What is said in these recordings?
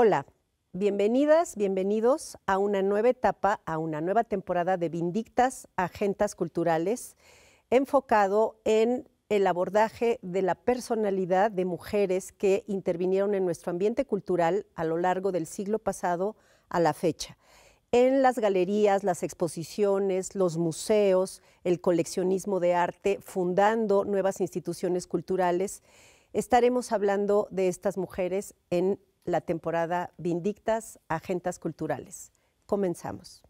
Hola, bienvenidas, bienvenidos a una nueva etapa, a una nueva temporada de Vindictas Agentas Culturales, enfocado en el abordaje de la personalidad de mujeres que intervinieron en nuestro ambiente cultural a lo largo del siglo pasado a la fecha en las galerías, las exposiciones, los museos, el coleccionismo de arte, fundando nuevas instituciones culturales. Estaremos hablando de estas mujeres en la temporada Vindictas Agentas Culturales. Comenzamos.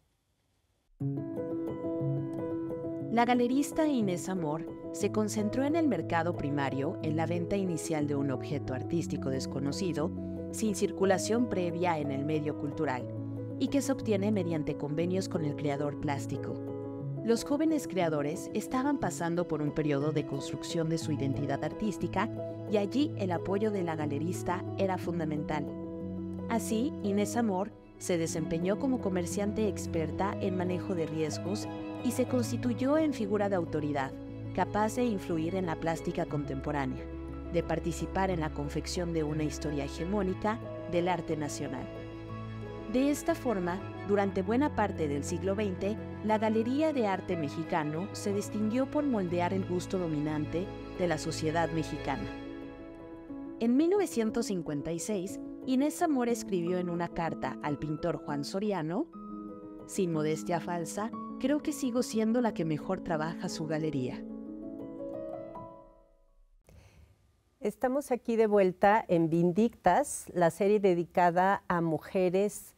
La galerista Inés Amor se concentró en el mercado primario en la venta inicial de un objeto artístico desconocido, sin circulación previa en el medio cultural, y que se obtiene mediante convenios con el creador plástico. Los jóvenes creadores estaban pasando por un periodo de construcción de su identidad artística y allí el apoyo de la galerista era fundamental. Así, Inés Amor se desempeñó como comerciante experta en manejo de riesgos y se constituyó en figura de autoridad, capaz de influir en la plástica contemporánea, de participar en la confección de una historia hegemónica del arte nacional. De esta forma, durante buena parte del siglo XX, la Galería de Arte Mexicano se distinguió por moldear el gusto dominante de la sociedad mexicana. En 1956, Inés Amor escribió en una carta al pintor Juan Soriano, Sin modestia falsa, creo que sigo siendo la que mejor trabaja su galería. Estamos aquí de vuelta en Vindictas, la serie dedicada a mujeres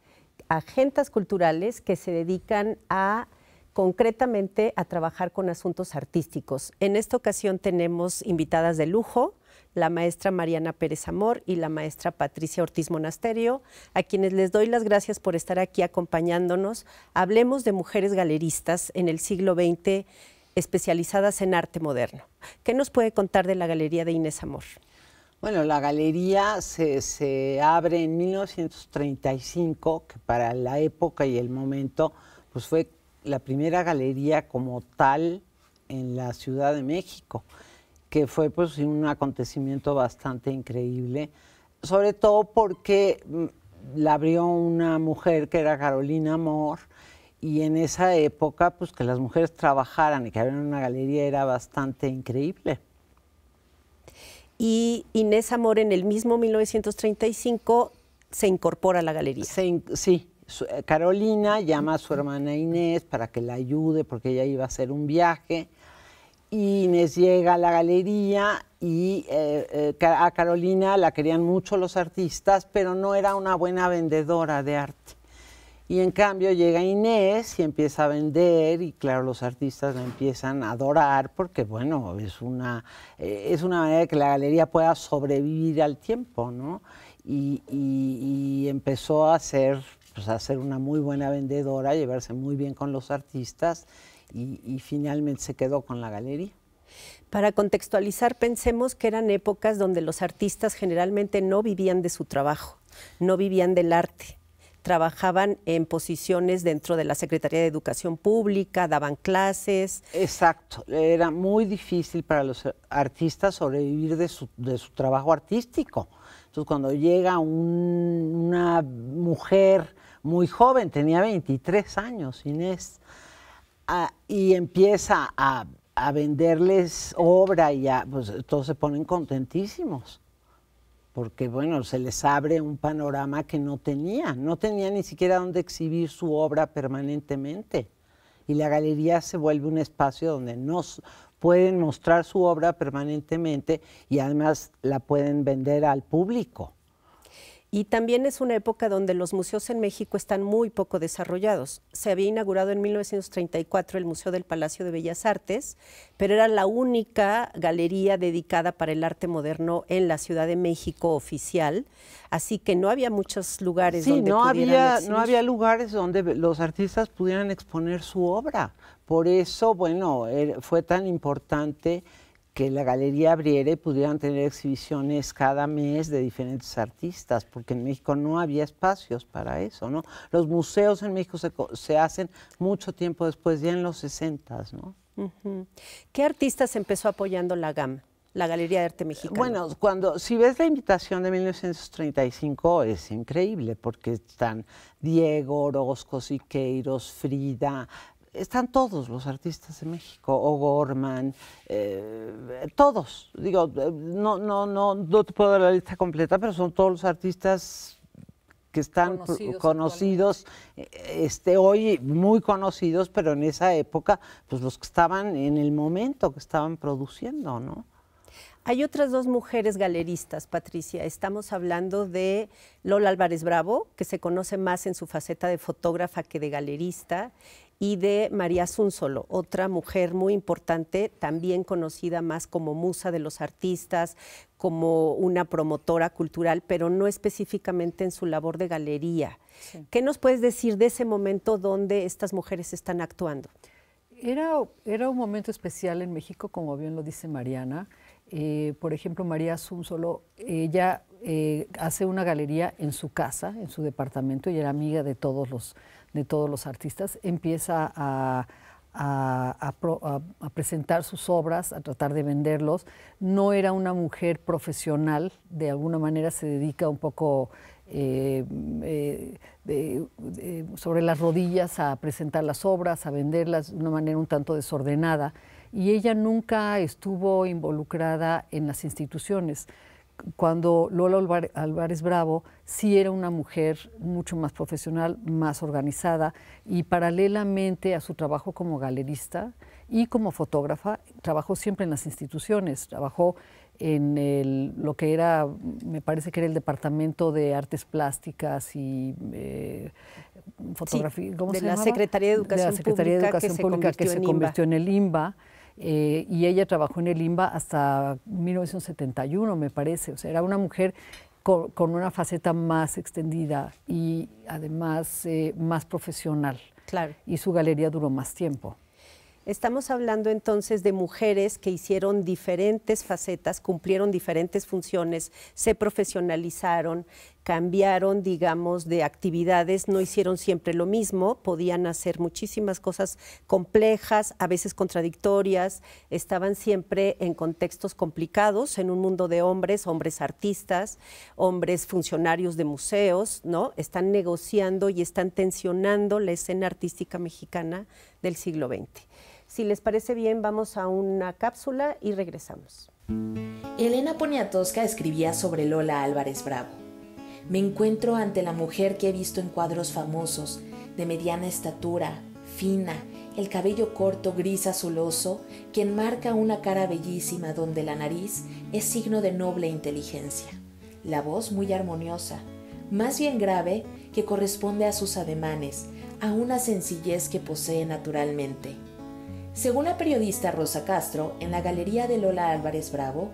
agentas culturales que se dedican a concretamente a trabajar con asuntos artísticos. En esta ocasión tenemos invitadas de lujo, la maestra Mariana Pérez Amor y la maestra Patricia Ortiz Monasterio, a quienes les doy las gracias por estar aquí acompañándonos. Hablemos de mujeres galeristas en el siglo XX especializadas en arte moderno. ¿Qué nos puede contar de la Galería de Inés Amor? Bueno, la galería se, abre en 1935, que para la época y el momento pues fue la primera galería como tal en la Ciudad de México que fue pues, un acontecimiento bastante increíble, sobre todo porque mm, la abrió una mujer que era Carolina Amor, y en esa época pues que las mujeres trabajaran y que abrieran una galería era bastante increíble. Y Inés Amor en el mismo 1935 se incorpora a la galería. sí, eh, Carolina llama a su hermana Inés para que la ayude porque ella iba a hacer un viaje Inés llega a la galería y eh, eh, a Carolina la querían mucho los artistas, pero no era una buena vendedora de arte. Y en cambio llega Inés y empieza a vender y claro, los artistas la empiezan a adorar porque bueno, es una, eh, es una manera de que la galería pueda sobrevivir al tiempo, ¿no? Y, empezó a ser, pues, a ser una muy buena vendedora, a llevarse muy bien con los artistas y, finalmente se quedó con la galería. Para contextualizar, pensemos que eran épocas donde los artistas generalmente no vivían de su trabajo, no vivían del arte. Trabajaban en posiciones dentro de la Secretaría de Educación Pública, daban clases. Exacto, era muy difícil para los artistas sobrevivir de su, trabajo artístico. Entonces, cuando llega una mujer muy joven, tenía 23 años, Inés, y empieza a, venderles obra y pues todos se ponen contentísimos, porque bueno, se les abre un panorama que no tenía, no tenía ni siquiera dónde exhibir su obra permanentemente. Y la galería se vuelve un espacio donde nos pueden mostrar su obra permanentemente y además la pueden vender al público. Y también es una época donde los museos en México están muy poco desarrollados. Se había inaugurado en 1934 el Museo del Palacio de Bellas Artes, pero era la única galería dedicada para el arte moderno en la Ciudad de México oficial, así que no había muchos lugares donde no había no había lugares donde los artistas pudieran exponer su obra. Por eso, bueno, er, fue tan importante que la galería abriera pudieran tener exhibiciones cada mes de diferentes artistas, porque en México no había espacios para eso, ¿no? Los museos en México se, se hacen mucho tiempo después, ya en los 60, ¿no? ¿Qué artistas empezó apoyando la GAM, la Galería de Arte Mexicana? Bueno, cuando si ves la invitación de 1935 es increíble, porque están Diego, Orozco, Siqueiros, Frida, están todos los artistas de México, O'Gorman, eh, todos. Digo, no, no, no, no te puedo dar la lista completa, pero son todos los artistas que están conocidos, conocidos este, hoy muy conocidos, pero en esa época, pues los que estaban en el momento que estaban produciendo, ¿no? Hay otras dos mujeres galeristas, Patricia. Estamos hablando de Lola Álvarez Bravo, que se conoce más en su faceta de fotógrafa que de galerista, y de María Zunzolo, otra mujer muy importante, también conocida más como musa de los artistas, como una promotora cultural, pero no específicamente en su labor de galería. ¿Qué nos puedes decir de ese momento donde estas mujeres están actuando? Era, era un momento especial en México, como bien lo dice Mariana. Eh, por ejemplo, María Zunzolo, ella eh, hace una galería en su casa, en su departamento, y era amiga de todos los de todos los artistas, empieza a, presentar sus obras, a tratar de venderlos. No era una mujer profesional, de alguna manera se dedica un poco eh, eh, sobre las rodillas a presentar las obras, a venderlas de una manera un tanto desordenada. Y ella nunca estuvo involucrada en las instituciones cuando Lola Álvarez Bravo sí era una mujer mucho más profesional, más organizada y paralelamente a su trabajo como galerista y como fotógrafa, trabajó siempre en las instituciones, trabajó en lo que era, me parece que era el Departamento de Artes Plásticas y eh, Fotografía, ¿cómo de se la Secretaría de Educación la Secretaría de Educación que Pública que se convirtió en el IMBA. Eh, y ella trabajó en el IMBA hasta 1971, me parece. O sea, era una mujer con, una faceta más extendida y además eh, más profesional. Claro. Y su galería duró más tiempo. Estamos hablando entonces de mujeres que hicieron diferentes facetas, cumplieron diferentes funciones, se profesionalizaron, cambiaron, digamos, de actividades, no hicieron siempre lo mismo, podían hacer muchísimas cosas complejas, a veces contradictorias, estaban siempre en contextos complicados, en un mundo de hombres, hombres artistas, hombres funcionarios de museos, ¿no? Están negociando y están tensionando la escena artística mexicana del siglo XX. Si les parece bien, vamos a una cápsula y regresamos. Elena Poniatowska escribía sobre Lola Álvarez Bravo me encuentro ante la mujer que he visto en cuadros famosos, de mediana estatura, fina, el cabello corto gris azuloso, que enmarca una cara bellísima donde la nariz es signo de noble inteligencia. La voz muy armoniosa, más bien grave, que corresponde a sus ademanes, a una sencillez que posee naturalmente. Según la periodista Rosa Castro, en la galería de Lola Álvarez Bravo,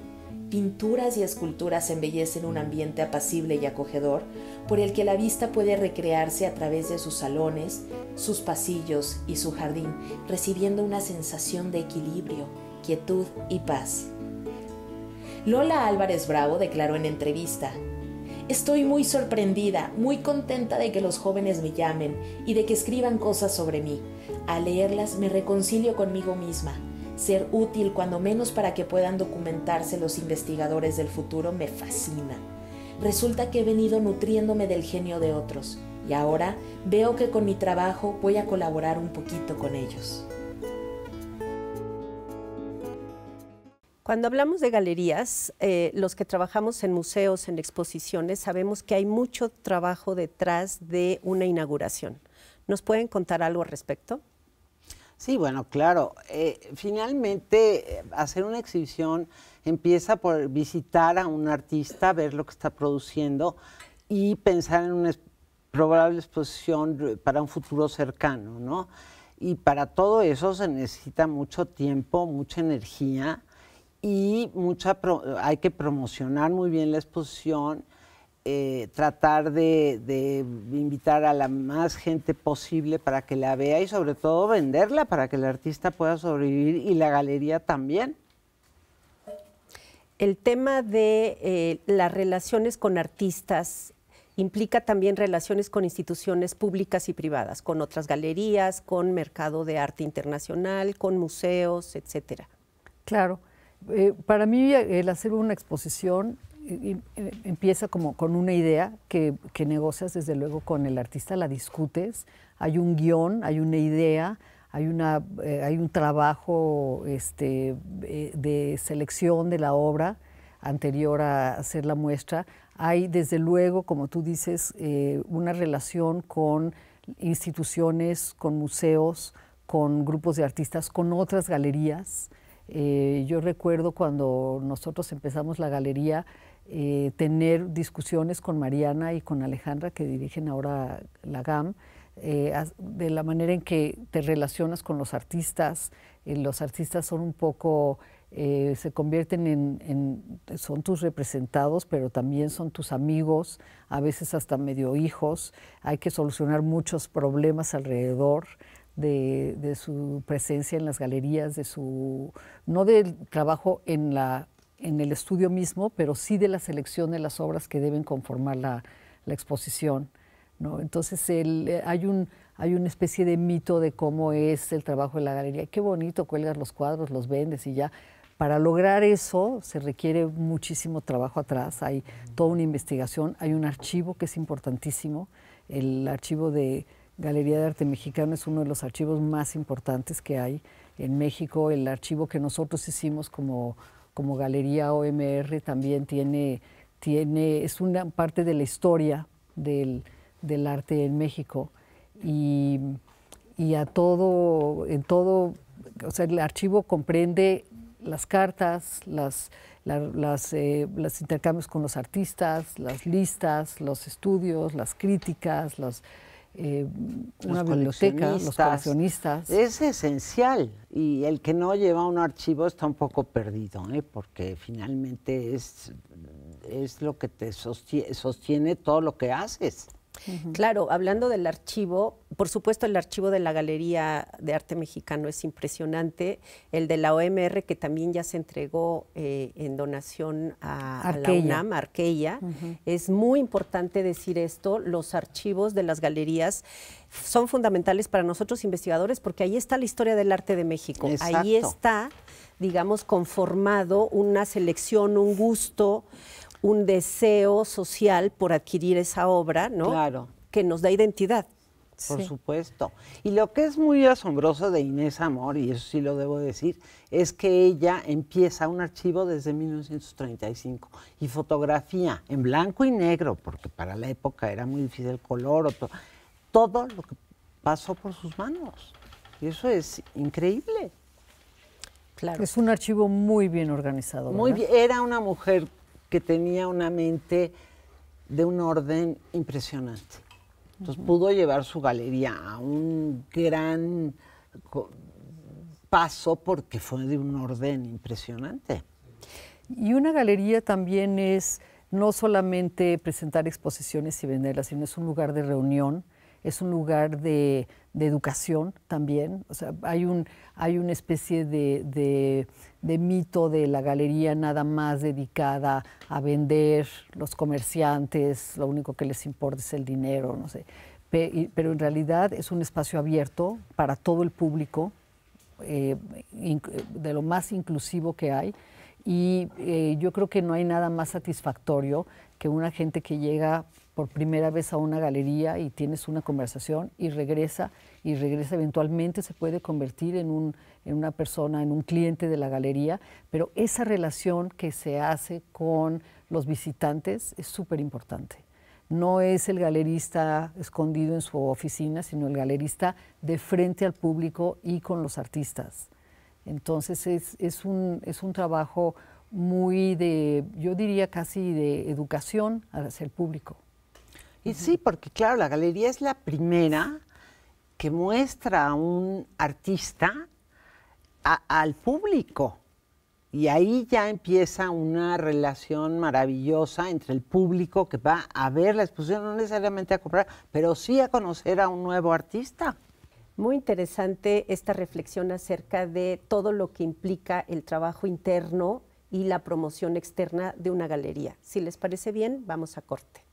Pinturas y esculturas embellecen un ambiente apacible y acogedor por el que la vista puede recrearse a través de sus salones, sus pasillos y su jardín, recibiendo una sensación de equilibrio, quietud y paz. Lola Álvarez Bravo declaró en entrevista, Estoy muy sorprendida, muy contenta de que los jóvenes me llamen y de que escriban cosas sobre mí. Al leerlas me reconcilio conmigo misma, ser útil cuando menos para que puedan documentarse los investigadores del futuro me fascina. Resulta que he venido nutriéndome del genio de otros y ahora veo que con mi trabajo voy a colaborar un poquito con ellos. Cuando hablamos de galerías, eh, los que trabajamos en museos, en exposiciones, sabemos que hay mucho trabajo detrás de una inauguración. ¿Nos pueden contar algo al respecto? Sí, bueno, claro. Eh, finalmente, eh, hacer una exhibición empieza por visitar a un artista, ver lo que está produciendo y pensar en una probable exposición para un futuro cercano, ¿no? Y para todo eso se necesita mucho tiempo, mucha energía y mucha hay que promocionar muy bien la exposición eh, tratar de, invitar a la más gente posible para que la vea y sobre todo venderla para que el artista pueda sobrevivir y la galería también. El tema de eh, las relaciones con artistas implica también relaciones con instituciones públicas y privadas, con otras galerías, con mercado de arte internacional, con museos, etcétera. Claro. Eh, para mí el hacer una exposición eh, empieza como con una idea que, que, negocias desde luego con el artista, la discutes, hay un guión, hay una idea, hay, una, eh, hay un trabajo este, eh, de selección de la obra anterior a hacer la muestra, hay desde luego, como tú dices, una relación con instituciones, con museos, con grupos de artistas, con otras galerías. yo recuerdo cuando nosotros empezamos la galería, eh, tener discusiones con Mariana y con Alejandra, que dirigen ahora la GAM, eh, de la manera en que te relacionas con los artistas. Eh, los artistas son un poco, se convierten en, son tus representados, pero también son tus amigos, a veces hasta medio hijos. Hay que solucionar muchos problemas alrededor. De, de, su presencia en las galerías, de su, no del trabajo en la en el estudio mismo, pero sí de la selección de las obras que deben conformar la, exposición. ¿no? Entonces eh, hay, un, hay una especie de mito de cómo es el trabajo de la galería. Qué bonito, cuelgas los cuadros, los vendes y ya. Para lograr eso se requiere muchísimo trabajo atrás, hay toda una investigación, hay un archivo que es importantísimo, el archivo de Galería de Arte Mexicano es uno de los archivos más importantes que hay en México, el archivo que nosotros hicimos como como Galería OMR también tiene, tiene es una parte de la historia del, arte en México. Y, a todo, en todo, o sea, el archivo comprende las cartas, las, eh, los intercambios con los artistas, las listas, los estudios, las críticas, los, eh, una biblioteca, los coleccionistas. Es esencial y el que no lleva un archivo está un poco perdido, ¿eh? porque finalmente es, es lo que te sostiene todo lo que haces. Claro, hablando del archivo, por supuesto el archivo de la Galería de Arte Mexicano es impresionante, el de la OMR que también ya se entregó eh, en donación a, la UNAM, Arqueia, es muy importante decir esto, los archivos de las galerías son fundamentales para nosotros investigadores porque ahí está la historia del arte de México, ahí está, digamos, conformado una selección, un gusto un deseo social por adquirir esa obra, ¿no? Claro. Que nos da identidad. Por supuesto. Y lo que es muy asombroso de Inés Amor, y eso sí lo debo decir, es que ella empieza un archivo desde 1935 y fotografía en blanco y negro, porque para la época era muy difícil el color, o todo lo que pasó por sus manos. Y eso es increíble. Claro. Es un archivo muy bien organizado. Muy bien. Era una mujer que tenía una mente de un orden impresionante. Entonces pudo llevar su galería a un gran paso porque fue de un orden impresionante. Y una galería también es no solamente presentar exposiciones y venderlas, sino es un lugar de reunión, es un lugar de, educación también. O sea, hay, un, hay una especie de de mito de la galería nada más dedicada a vender, los comerciantes, lo único que les importa es el dinero, no sé. Pero en realidad es un espacio abierto para todo el público, eh, de lo más inclusivo que hay y eh, yo creo que no hay nada más satisfactorio que una gente que llega por primera vez a una galería y tienes una conversación y regresa y regresa eventualmente se puede convertir en, en una persona, en un cliente de la galería, pero esa relación que se hace con los visitantes es súper importante. No es el galerista escondido en su oficina, sino el galerista de frente al público y con los artistas. Entonces es, un, es un trabajo muy de, yo diría casi de educación al el público. Y sí, porque claro, la galería es la primera que muestra a un artista al público. Y ahí ya empieza una relación maravillosa entre el público que va a ver la exposición, no necesariamente a comprar, pero sí a conocer a un nuevo artista. Muy interesante esta reflexión acerca de todo lo que implica el trabajo interno y la promoción externa de una galería. Si les parece bien, vamos a corte.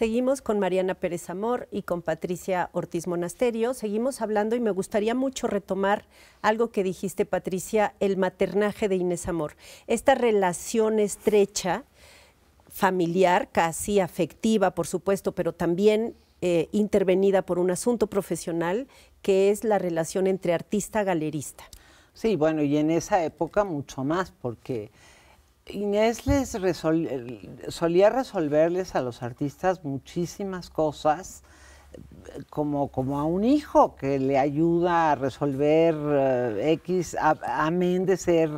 Seguimos con Mariana Pérez Amor y con Patricia Ortiz Monasterio. Seguimos hablando y me gustaría mucho retomar algo que dijiste, Patricia, el maternaje de Inés Amor. Esta relación estrecha, familiar, casi afectiva, por supuesto, pero también eh, intervenida por un asunto profesional, que es la relación entre artista-galerista. Sí, bueno, y en esa época mucho más, porque Inés les solía resolverles a los artistas muchísimas cosas, como, a un hijo que le ayuda a resolver eh, X, amén de ser,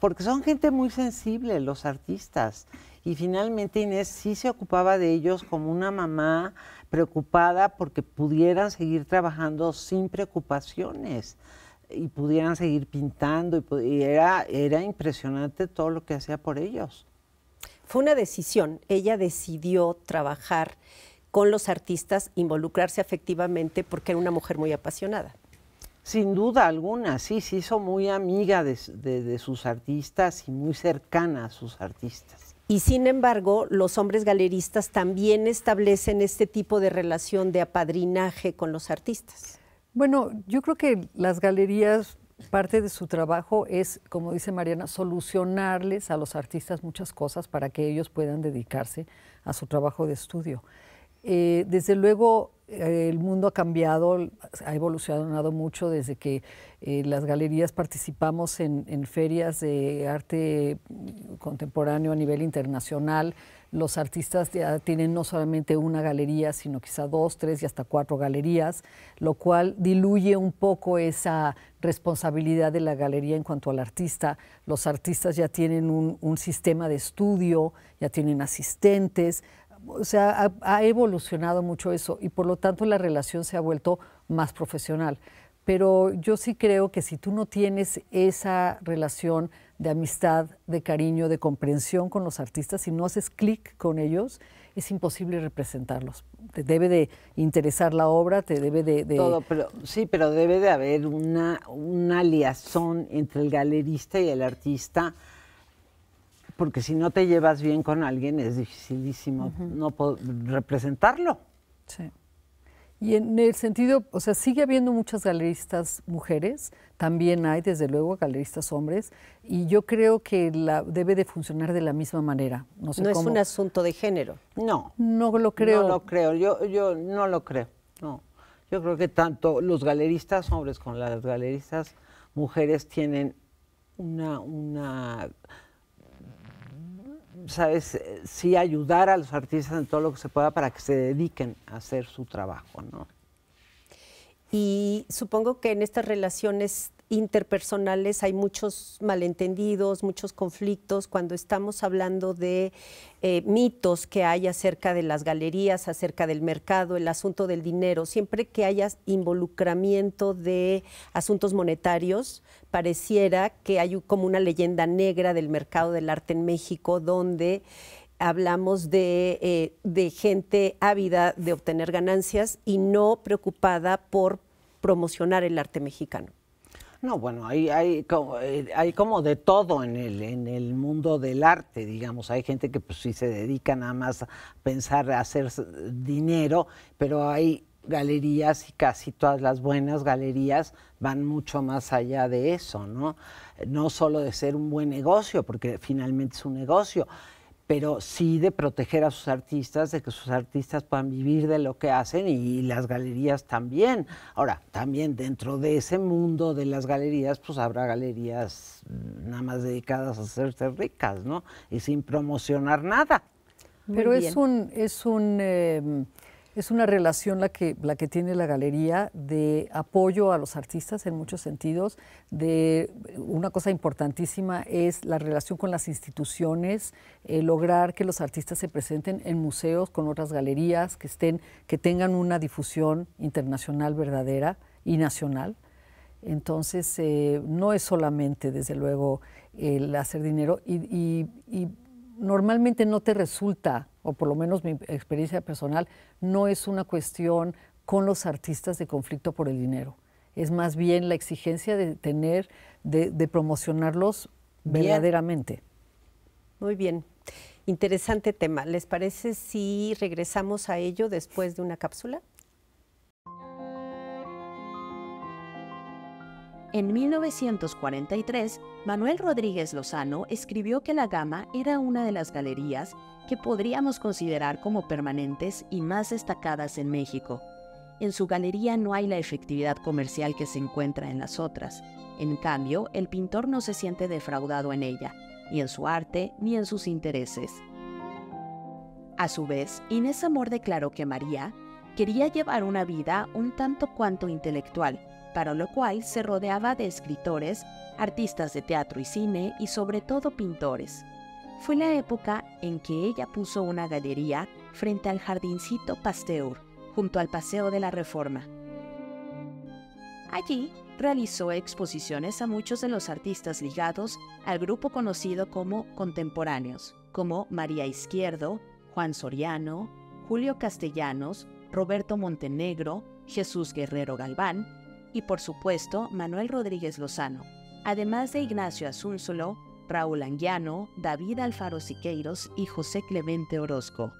porque son gente muy sensible los artistas. Y finalmente Inés sí se ocupaba de ellos como una mamá preocupada porque pudieran seguir trabajando sin preocupaciones y pudieran seguir pintando y, era, era impresionante todo lo que hacía por ellos. Fue una decisión, ella decidió trabajar con los artistas, involucrarse afectivamente porque era una mujer muy apasionada. Sin duda alguna, sí, se hizo muy amiga de sus artistas y muy cercana a sus artistas. Y sin embargo, los hombres galeristas también establecen este tipo de relación de apadrinaje con los artistas. Bueno, yo creo que las galerías, parte de su trabajo es, como dice Mariana, solucionarles a los artistas muchas cosas para que ellos puedan dedicarse a su trabajo de estudio. Eh, desde luego, eh, el mundo ha cambiado, ha evolucionado mucho desde que eh, las galerías participamos en, ferias de arte contemporáneo a nivel internacional. Los artistas ya tienen no solamente una galería, sino quizá dos, tres y hasta cuatro galerías, lo cual diluye un poco esa responsabilidad de la galería en cuanto al artista. Los artistas ya tienen un sistema de estudio, ya tienen asistentes, o sea, ha, evolucionado mucho eso y por lo tanto la relación se ha vuelto más profesional. Pero yo sí creo que si tú no tienes esa relación de amistad, de cariño, de comprensión con los artistas, si no haces clic con ellos, es imposible representarlos. Te debe de interesar la obra, te debe de... Todo, sí, pero debe de haber una, una entre el galerista y el artista porque si no te llevas bien con alguien es dificilísimo no representarlo. Sí. Y en el sentido, o sea, sigue habiendo muchas galeristas mujeres, también hay desde luego galeristas hombres, y yo creo que la, debe de funcionar de la misma manera. No, es un asunto de género. No. No lo creo. No lo creo, yo, yo no lo creo, no. Yo creo que tanto los galeristas hombres como las galeristas mujeres tienen una, una ¿sabes? Eh, sí ayudar a los artistas en todo lo que se pueda para que se dediquen a hacer su trabajo, ¿no? Y supongo que en estas relaciones interpersonales hay muchos malentendidos, muchos conflictos cuando estamos hablando de eh, mitos que hay acerca de las galerías, acerca del mercado, el asunto del dinero. Siempre que haya involucramiento de asuntos monetarios, pareciera que hay como una leyenda negra del mercado del arte en México donde hablamos eh, de gente ávida de obtener ganancias y no preocupada por promocionar el arte mexicano. No, bueno, hay, eh, hay, como, de todo en el, en el mundo del arte, digamos. Hay gente que pues sí se dedica nada más a pensar, a hacer dinero, pero hay galerías y casi todas las buenas galerías van mucho más allá de eso, ¿no? No solo de ser un buen negocio, porque finalmente es un negocio, pero sí de proteger a sus artistas, de que sus artistas puedan vivir de lo que hacen y, las galerías también. Ahora, también dentro de ese mundo de las galerías, pues habrá galerías nada más dedicadas a hacerse ricas, ¿no? Y sin promocionar nada. Pero es un, es un em, es una relación la que, la que tiene la galería de apoyo a los artistas en muchos sentidos, de una cosa importantísima es la relación con las instituciones, eh, lograr que los artistas se presenten en museos con otras galerías, que, estén, que tengan una difusión internacional verdadera y nacional. Entonces, eh, no es solamente, desde luego, el hacer dinero y normalmente no te resulta, o por lo menos mi experiencia personal, no es una cuestión con los artistas de conflicto por el dinero. Es más bien la exigencia de tener, de, promocionarlos verdaderamente. Muy bien. Interesante tema. ¿Les parece si regresamos a ello después de una cápsula? En 1943, Manuel Rodríguez Lozano escribió que la Gama era una de las galerías que podríamos considerar como permanentes y más destacadas en México. En su galería no hay la efectividad comercial que se encuentra en las otras. En cambio, el pintor no se siente defraudado en ella, ni en su arte, ni en sus intereses. A su vez, Inés Amor declaró que María quería llevar una vida un tanto cuanto intelectual, para lo cual se rodeaba de escritores, artistas de teatro y cine y sobre todo pintores. Fue la época en que ella puso una galería frente al jardincito Pasteur, junto al Paseo de la Reforma. Allí realizó exposiciones a muchos de los artistas ligados al grupo conocido como contemporáneos, como María Izquierdo, Juan Soriano, Julio Castellanos, Roberto Montenegro, Jesús Guerrero Galván, y por supuesto Manuel Rodríguez Lozano, además de Ignacio Azúnzolo, Raúl Anguiano, David Alfaro Siqueiros y José Clemente Orozco.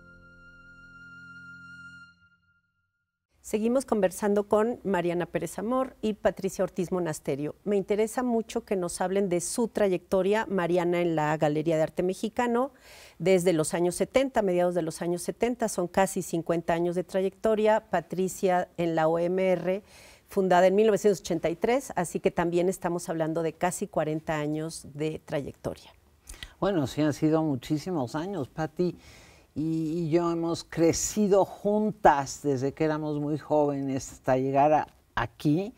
Seguimos conversando con Mariana Pérez Amor y Patricia Ortiz Monasterio. Me interesa mucho que nos hablen de su trayectoria, Mariana, en la Galería de Arte Mexicano, desde los años 70, mediados de los años 70, son casi 50 años de trayectoria, Patricia en la OMR fundada en 1983, así que también estamos hablando de casi 40 años de trayectoria. Bueno, sí han sido muchísimos años, Patti y yo hemos crecido juntas desde que éramos muy jóvenes hasta llegar aquí,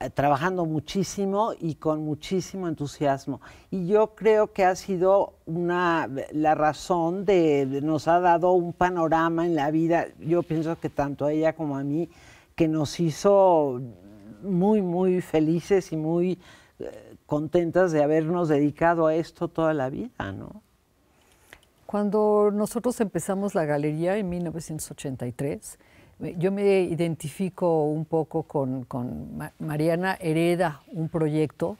eh, trabajando muchísimo y con muchísimo entusiasmo. Y yo creo que ha sido una, la razón de, nos ha dado un panorama en la vida, yo pienso que tanto a ella como a mí, que nos hizo muy, muy felices y muy eh, contentas de habernos dedicado a esto toda la vida, ¿no? Cuando nosotros empezamos la galería en 1983, eh, yo me identifico un poco con Mariana, hereda un proyecto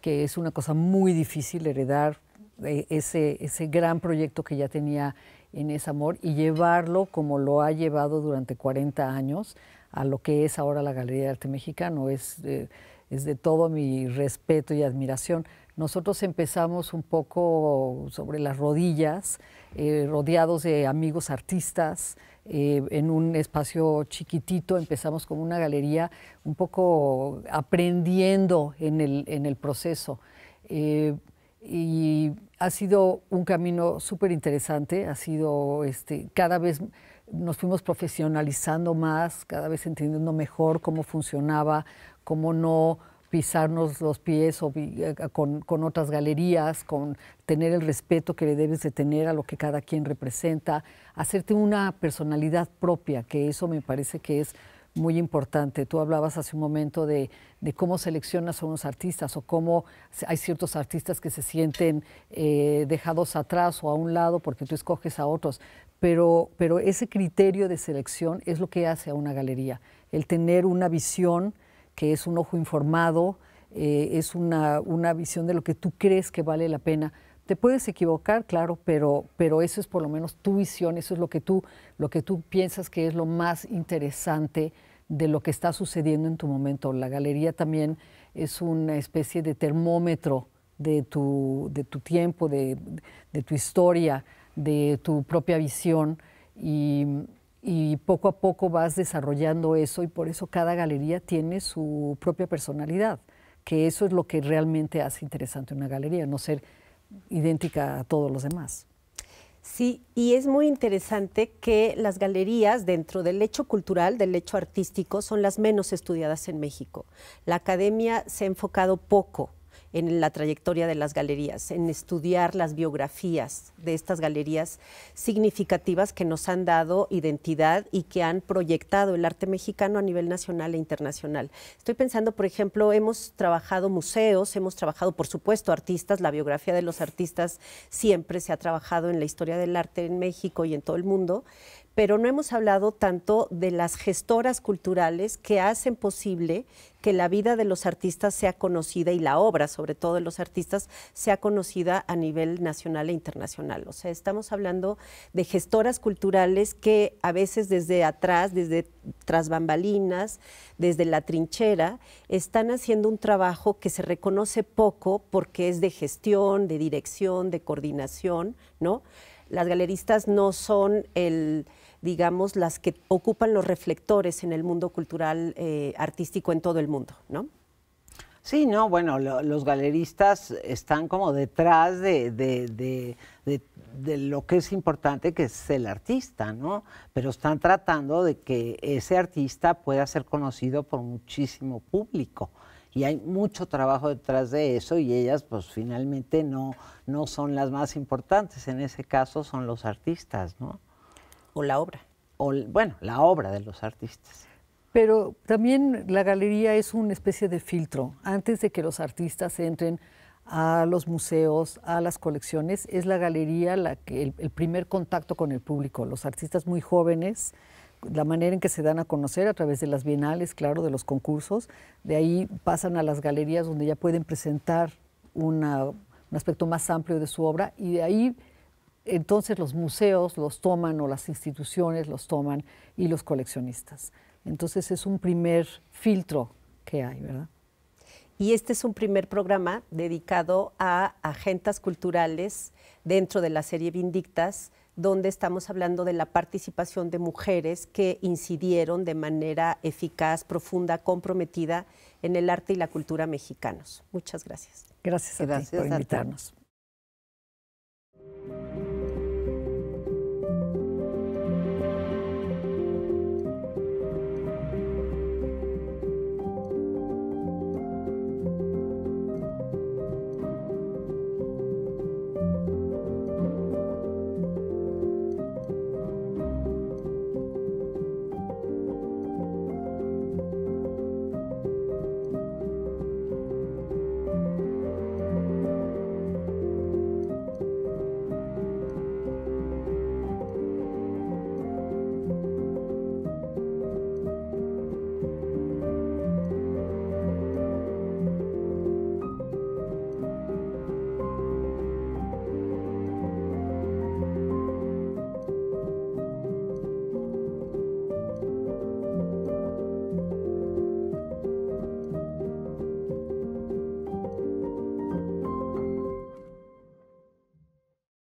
que es una cosa muy difícil heredar e, ese, ese gran proyecto que ya tenía en ese Amor y llevarlo como lo ha llevado durante 40 años a lo que es ahora la Galería de Arte Mexicano. Es, eh, es de todo mi respeto y admiración. Nosotros empezamos un poco sobre las rodillas, eh, rodeados de amigos artistas, eh, en un espacio chiquitito, empezamos como una galería, un poco aprendiendo en el, en el proceso y ha sido un camino súper interesante, ha sido este, cada vez nos fuimos profesionalizando más, cada vez entendiendo mejor cómo funcionaba, cómo no pisarnos los pies o, eh, con, con, otras galerías, con tener el respeto que le debes de tener a lo que cada quien representa, hacerte una personalidad propia, que eso me parece que es muy importante. Tú hablabas hace un momento de, cómo seleccionas a unos artistas o cómo hay ciertos artistas que se sienten eh, dejados atrás o a un lado porque tú escoges a otros. Pero, pero ese criterio de selección es lo que hace a una galería, el tener una visión que es un ojo informado, eh, es una, una visión de lo que tú crees que vale la pena te puedes equivocar, claro, pero, pero eso es por lo menos tu visión, eso es lo que tú, lo que tú piensas que es lo más interesante de lo que está sucediendo en tu momento. La galería también es una especie de termómetro de tu, de tu tiempo, de, tu historia, de tu propia visión y, y, poco a poco vas desarrollando eso y por eso cada galería tiene su propia personalidad, que eso es lo que realmente hace interesante una galería, no ser idéntica a todos los demás. Sí, y es muy interesante que las galerías dentro del hecho cultural, del hecho artístico, son las menos estudiadas en México. La academia se ha enfocado poco en la trayectoria de las galerías, en estudiar las biografías de estas galerías significativas que nos han dado identidad y que han proyectado el arte mexicano a nivel nacional e internacional. Estoy pensando, por ejemplo, hemos trabajado museos, hemos trabajado, por supuesto, artistas, la biografía de los artistas siempre se ha trabajado en la historia del arte en México y en todo el mundo, pero no hemos hablado tanto de las gestoras culturales que hacen posible que la vida de los artistas sea conocida y la obra, sobre todo de los artistas, sea conocida a nivel nacional e internacional. O sea, estamos hablando de gestoras culturales que a veces desde atrás, desde tras bambalinas, desde la trinchera, están haciendo un trabajo que se reconoce poco porque es de gestión, de dirección, de coordinación, ¿no? Las galeristas no son el digamos, las que ocupan los reflectores en el mundo cultural eh, artístico en todo el mundo, ¿no? Sí, no, bueno, los galeristas están como detrás de, lo que es importante, que es el artista, ¿no? Pero están tratando de que ese artista pueda ser conocido por muchísimo público y hay mucho trabajo detrás de eso y ellas pues finalmente no, no son las más importantes, en ese caso son los artistas, ¿no? O la obra. O, bueno, la obra de los artistas. Pero también la galería es una especie de filtro. Antes de que los artistas entren a los museos, a las colecciones, es la galería el, primer contacto con el público. Los artistas muy jóvenes, la manera en que se dan a conocer a través de las bienales, claro, de los concursos, de ahí pasan a las galerías donde ya pueden presentar un aspecto más amplio de su obra y de ahí entonces los museos los toman o las instituciones los toman y los coleccionistas. Entonces es un primer filtro que hay, ¿verdad? Y este es un primer programa dedicado a agendas culturales dentro de la serie Vindictas, donde estamos hablando de la participación de mujeres que incidieron de manera eficaz, profunda, comprometida en el arte y la cultura mexicanos. Muchas gracias. Gracias a ti por invitarnos.